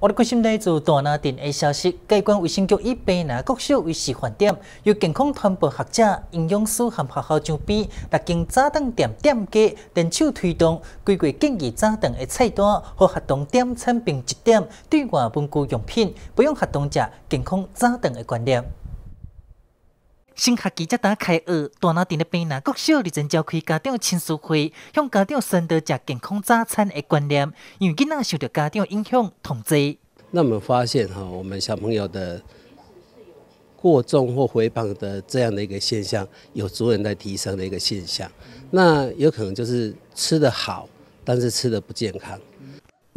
我的最心来自大南镇的消息，该关卫生局以病拿国小为示范点，由健康传播学者、营养师含学校长辈来经早顿店点计，联手推动规规建议早顿的菜单和活动点餐，并一点对外分购用品，培养学生者健康早顿的观念。新学期才打开学，大脑顶咧变难，国小日前召开家长亲属会，向家长宣导食健康早餐的观念，因为囡仔受到家长影响同计。那我们发现哈，我们小朋友的过重或肥胖的这样的一个现象，有逐年在提升的一个现象，那有可能就是吃得好，但是吃的不健康。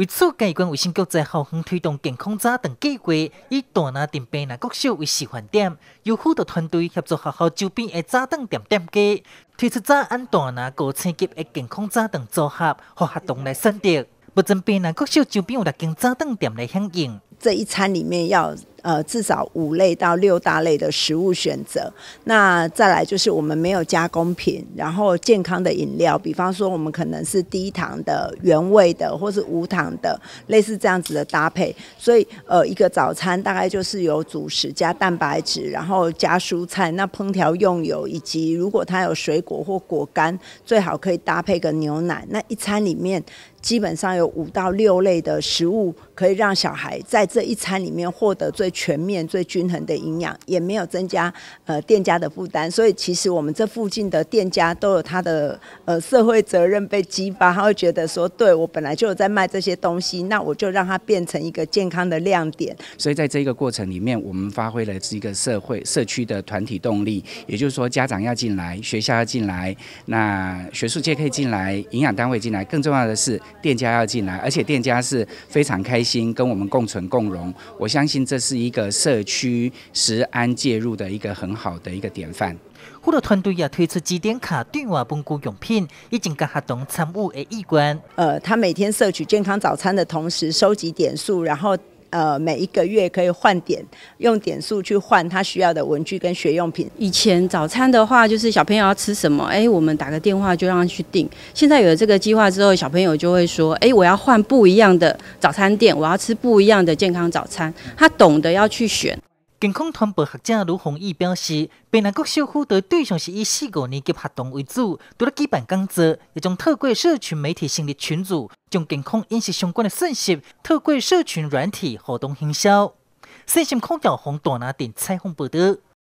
为此，嘉义县卫生局在校园推动健康早顿计划，以大南镇病人国小为示范点，由辅导团队协助学校周边的早顿点点家，推出早安大南高星级的健康早顿组合，和学生来选择。目前，病人国小周边有六间早顿点来响应。这一餐里面要。呃，至少五类到六大类的食物选择。那再来就是我们没有加工品，然后健康的饮料，比方说我们可能是低糖的、原味的，或是无糖的，类似这样子的搭配。所以，呃，一个早餐大概就是有主食加蛋白质，然后加蔬菜。那烹调用油以及如果它有水果或果干，最好可以搭配个牛奶。那一餐里面。基本上有五到六类的食物，可以让小孩在这一餐里面获得最全面、最均衡的营养，也没有增加呃店家的负担。所以其实我们这附近的店家都有他的呃社会责任被激发，他会觉得说，对我本来就有在卖这些东西，那我就让它变成一个健康的亮点。所以在这个过程里面，我们发挥了是一个社会社区的团体动力，也就是说，家长要进来，学校要进来，那学术界可以进来，营养单位进来，更重要的是。店家要进来，而且店家是非常开心，跟我们共存共荣。我相信这是一个社区食安介入的一个很好的一个典范。辅导团队也推出几点卡兑换本菇用品，已经跟活动参与的意愿。呃，他每天摄取健康早餐的同时，收集点数，然后。呃，每一个月可以换点，用点数去换他需要的文具跟学用品。以前早餐的话，就是小朋友要吃什么，哎，我们打个电话就让他去订。现在有了这个计划之后，小朋友就会说，哎，我要换不一样的早餐店，我要吃不一样的健康早餐。他懂得要去选。健康传播学者卢宏毅表示，平安国寿辅导对象是以四五年级学童为主，除了基本工资，也将透过社群媒体成立群组，将健康饮食相关的信息透过社群软体活动营销。新新闻台洪大拿电，采虹报道。